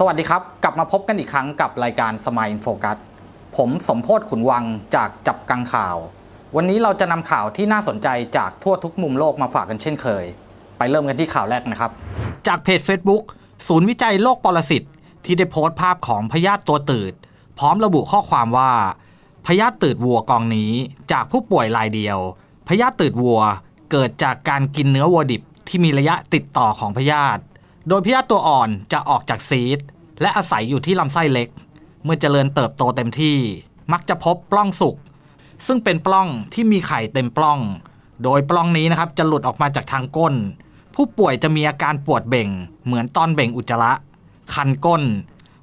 สวัสดีครับ กลับมาพบกันอีกครั้งกับรายการสมัยโฟกัสผมสมโพศขุนวังจากจับกังข่าว วันนี้เราจะนำข่าวที่น่าสนใจจากทั่วทุกมุมโลกมาฝากกันเช่นเคย ไปเริ่มกันที่ข่าวแรกนะครับ จากเพจ Facebook ศูนย์วิจัยโรคปรสิตที่ได้โพสต์ภาพของพยาธิตัวตืดพร้อมระบุข้อความว่าพยาธิตืดวัวกองนี้จากผู้ป่วยรายเดียวพยาธิตืดวัว เกิดจากการกินเนื้อวัวดิบที่มีระยะติดต่อของพยาธิโดยพยาธิตัวอ่อนจะออกจากซีดและอาศัยอยู่ที่ลำไส้เล็ก เมื่อเจริญเติบโตเต็มที่ มักจะพบปล้องสุกซึ่งเป็นปล้องที่มีไข่เต็มปล้อง โดยปล้องนี้นะครับจะหลุดออกมาจากทางก้น ผู้ป่วยจะมีอาการปวดเบ่ง เหมือนตอนเบ่งอุจจาระคันก้น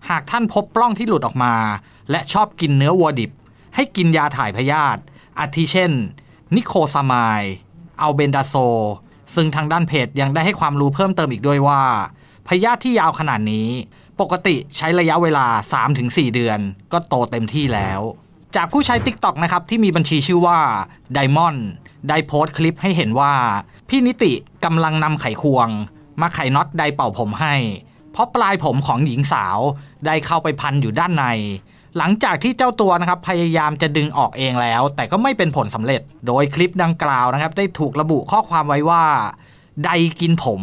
หากท่านพบปล้องที่หลุดออกมา และชอบกินเนื้อวัวดิบให้กินยาถ่ายพยาธิอาทิเช่น นิโคซามายอัลเบนดาโซซึ่งทางด้านเพจยังได้ให้ความรู้เพิ่มเติมอีกด้วยว่า พยาธิที่ยาวขนาดนี้ ปกติใช้ระยะเวลา 3-4 เดือนก็โตเต็มที่แล้ว จากผู้ใช้ TikTok นะครับที่มีบัญชีชื่อว่าไดมอนด์ได้โพสต์คลิปให้เห็นว่า พี่นิติกำลังนำไขควง มาไขน็อตไดเป่าผมให้ เพราะปลายผมของหญิงสาว ได้เข้าไปพันอยู่ด้านในหลังจากที่เจ้าตัวนะครับ พยายามจะดึงออกเองแล้ว แต่ก็ไม่เป็นผลสำเร็จ โดยคลิปดังกล่าวนะครับ ได้ถูกระบุข้อความไว้ว่า ใดกินผม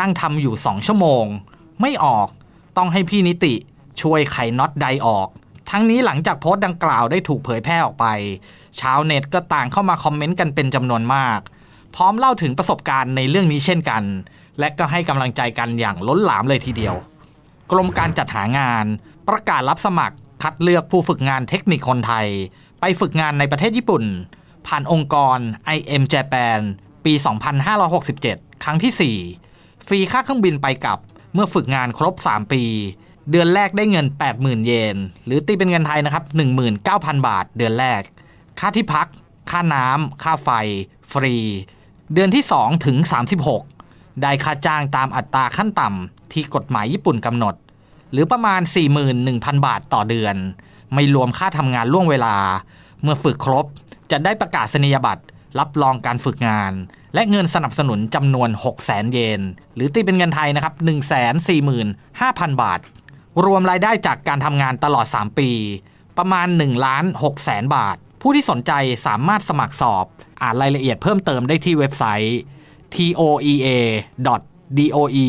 นั่งทำอยู่ 2 ชั่วโมง ไม่ออก ต้องให้พี่นิติช่วยไขน็อตใดออก ทั้งนี้หลังจากโพสต์ดังกล่าวได้ถูกเผยแพร่ออกไป ชาวเน็ตก็ต่างเข้ามาคอมเมนต์กันเป็นจำนวนมาก พร้อมเล่าถึงประสบการณ์ในเรื่องนี้เช่นกัน และก็ให้กำลังใจกันอย่างล้นหลามเลยทีเดียว กรมการจัดหางาน ประกาศรับสมัครคัดเลือกผู้ฝึกงานเทคนิคคนไทย ไปฝึกงานในประเทศญี่ปุ่น ผ่านองค์กร IM Japan ปี 2567 ครั้งที่ 4 ฟรีค่าเครื่องบินไปกลับ เมื่อฝึกงานครบ 3 ปี เดือนแรกได้เงิน 80,000 เยน หรือตีเป็นเงินไทยนะครับ 19,000 บาทเดือนแรก ค่าที่พัก ค่าน้ำ ค่าไฟ ฟรี เดือนที่ 2 ถึง 36 ได้ค่าจ้างตามอัตราขั้นต่ำที่กฎหมายญี่ปุ่นกำหนดหรือประมาณ 41,000 บาทต่อเดือน ไม่รวมค่าทำงานล่วงเวลา เมื่อฝึกครบจะได้ประกาศนียบัตรรับรองการฝึกงาน และเงินสนับสนุนจำนวน 600,000เยน หรือตีเป็นเงินไทยนะครับ 145,000 บาท รวมรายได้จากการทำงานตลอด 3 ปี ประมาณ1ล้าน6แสนบาท ผู้ที่สนใจสามารถสมัครสอบ อ่านรายละเอียดเพิ่มเติมได้ที่เว็บไซต์ toea doe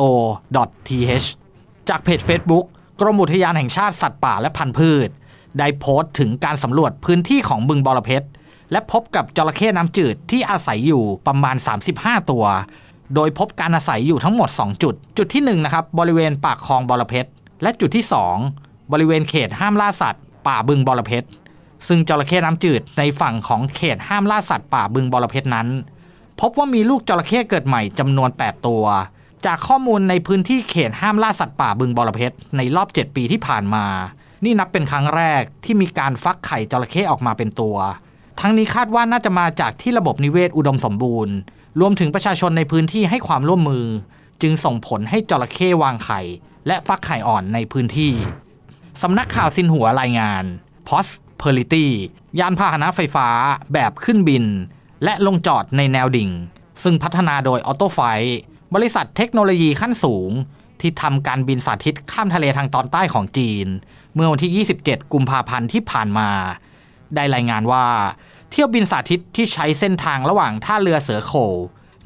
go th จาก เพจ Facebook กรมอุทยานแห่งชาติ สัตว์ป่าและพันธุ์พืช ได้โพสต์ถึงการสำรวจพื้นที่ของบึงบอระเพ็ดและพบกับจระเข้น้ำจืดที่อาศัยอยู่ประมาณ 35 ตัว โดยพบการอาศัยอยู่ทั้งหมด 2 จุดจุดที่1นะครับบริเวณปากคลองบอระเพ็ดและจุดที่ 2 บริเวณเขตห้ามล่าสัตว์ป่าบึงบอระเพ็ดซึ่งจระเข้น้ำจืดในฝั่งของเขตห้ามล่าสัตว์ป่าบึงบอระเพ็ดนั้น พบว่ามีลูกจระเข้เกิดใหม่จำนวน 8 ตัวจากข้อมูลในพื้นที่เขตห้ามล่าสัตว์ป่าบึงบอระเพ็ดในรอบ 7 ปีที่ผ่านมา นี่นับเป็นครั้งแรกที่มีการฟักไข่จระเข้ออกมาเป็นตัว ทั้งนี้คาดว่าน่าจะมาจากที่ระบบนิเวศอุดมสมบูรณ์ รวมถึงประชาชนในพื้นที่ให้ความร่วมมือ จึงส่งผลให้จระเข้วางไข่และฟักไข่อ่อนในพื้นที่ สำนักข่าวซินหัวรายงาน p o s p e r i t y ยานพาหนะไฟฟ้า แบบขึ้นบิน และลงจอดในแนวดิ่ง ซึ่งพัฒนาโดยออโตไฟบริษัทเทคโนโลยีขั้นสูงที่ทำการบินสาธิตข้ามทะเลทางตอนใต้ของจีน เมื่อวันที่ 27 กุมภาพันธ์ที่ผ่านมา ได้รายงานว่า เที่ยวบินสาธิตที่ใช้เส้นทางระหว่างท่าเรือเสือโข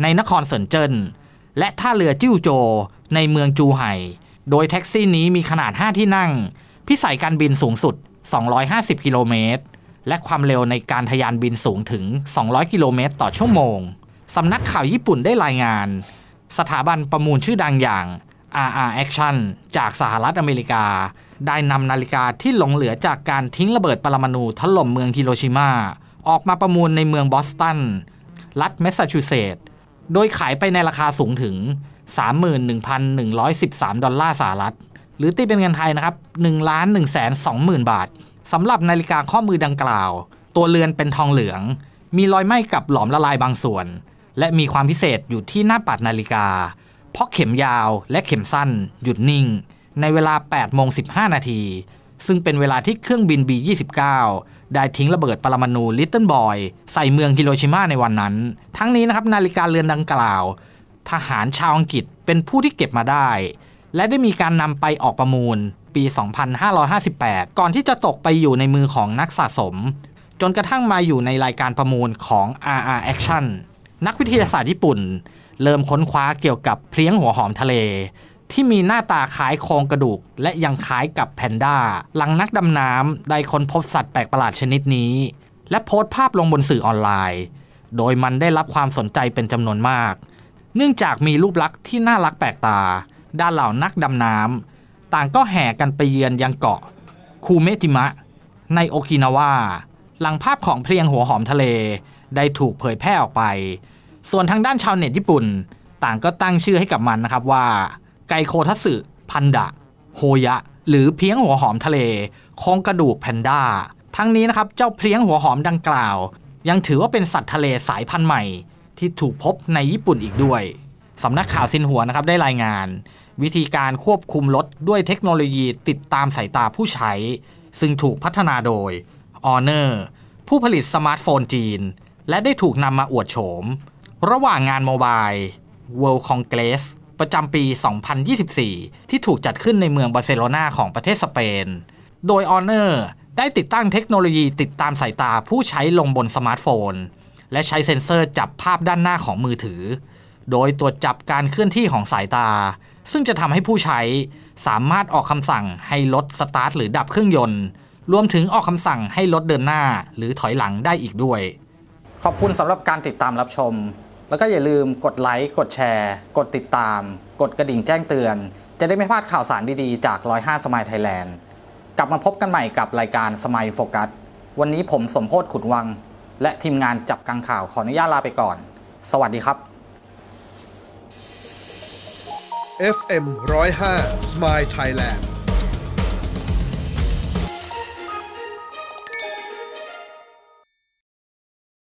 ในนครเซินเจิ้น และท่าเรือจิ้วโจในเมืองจูไห่ โดยแท็กซี่นี้มีขนาด 5 ที่นั่ง พิสัยการบินสูงสุด 250 กิโลเมตร และความเร็วในการทะยานบินสูงถึง 200 กิโลเมตร ต่อชั่วโมงสำนักข่าวญี่ปุ่นได้รายงานสถาบันประมูลชื่อดังอย่าง RR Action จากสหรัฐอเมริกา ได้นำนาฬิกาที่หลงเหลือจากการทิ้งระเบิดปรมาณูถล่มเมืองฮิโรชิมา ออกมาประมูลในเมืองบอสตันรัฐแมสซาชูเซตส์โดยขายไปในราคาสูงถึง 31,113 ดอลลาร์สหรัฐ หรือตีเป็นเงินไทยนะครับ1ล้าน1 2 0 0 0 0 บาทสำหรับนาฬิกาข้อมือดังกล่าว ตัวเรือนเป็นทองเหลือง มีรอยไหม้กับหลอมละลายบางส่วนและมีความพิเศษอยู่ที่หน้าปัดนาฬิกา เพราะเข็มยาวและเข็มสั้นหยุดนิ่ง ในเวลา8โมง15นาที ซึ่งเป็นเวลาที่เครื่องบิน B29 ได้ทิ้งระเบิดปรมาณูลิตเติ้ลบอยใส่เมืองฮิโรชิมาในวันนั้น ทั้งนี้นะครับ นาฬิกาเรือนดังกล่าวทหารชาวอังกฤษเป็นผู้ที่เก็บมาได้ และได้มีการนำไปออกประมูล ปี 2558 ก่อนที่จะตกไปอยู่ในมือของนักสะสม จนกระทั่งมาอยู่ในรายการประมูลของ RR Action นักวิทยาศาสตร์ญี่ปุ่น เริ่มค้นคว้าเกี่ยวกับเพลี้ยงหัวหอมทะเล ที่มีหน้าตาคล้ายโครงกระดูก และยังคล้ายกับแพนด้าหลังนักดำน้ำได้ค้นพบสัตว์แปลกประหลาดชนิดนี้ และโพสต์ภาพลงบนสื่อออนไลน์ โดยมันได้รับความสนใจเป็นจำนวนมาก เนื่องจากมีรูปลักษณ์ที่น่ารักแปลกตา ด้านเหล่านักดำน้ำต่างก็แห่กันไปเยือนยังเกาะคูเมติมะ ในโอกินาวาหลังภาพของเพลียงหัวหอมทะเลได้ถูกเผยแพร่ออกไปส่วนทางด้านชาวเน็ตญี่ปุ่น ต่างก็ตั้งชื่อให้กับมันนะครับว่า ไกโคทัสึพันดะโฮยะ หรือเพียงหัวหอมทะเลโครงกระดูกแพนด้าทั้งนี้นะครับ เจ้าเพียงหัวหอมดังกล่าว ยังถือว่าเป็นสัตว์ทะเลสายพันธุ์ใหม่ ที่ถูกพบในญี่ปุ่นอีกด้วย สำนักข่าวซินหัวนะครับ ได้รายงาน วิธีการควบคุมรถด้วยเทคโนโลยีติดตามสายตาผู้ใช้ ซึ่งถูกพัฒนาโดยออเนอร์ผู้ผลิตสมาร์ทโฟนจีน และได้ถูกนำมาอวดโฉมระหว่างงานโมบาย World Congress ประจำปี 2024 ที่ถูกจัดขึ้นในเมืองบาร์เซโลนาของประเทศสเปน โดย Honor ได้ติดตั้งเทคโนโลยีติดตามสายตาผู้ใช้ลงบนสมาร์ทโฟน และใช้เซ็นเซอร์จับภาพด้านหน้าของมือถือ โดยตรวจจับการเคลื่อนที่ของสายตา ซึ่งจะทำให้ผู้ใช้สามารถออกคำสั่งให้รถสตาร์ทหรือดับเครื่องยนต์ รวมถึงออกคำสั่งให้รถเดินหน้าหรือถอยหลังได้อีกด้วย ขอบคุณสำหรับการติดตามรับชมแล้วก็อย่าลืมกดไลค์ กดแชร์ กดติดตาม กดกระดิ่งแจ้งเตือน จะได้ไม่พลาดข่าวสารดี ๆ จาก 105สมัยไทยแลนด์กลับมาพบกันใหม่กับรายการสมัยโฟกัส วันนี้ผมสมโพศขุนวัง และทีมงานจับกังข่าวขออนุญาตลาไปก่อน สวัสดีครับ FM 105 Smile Thailand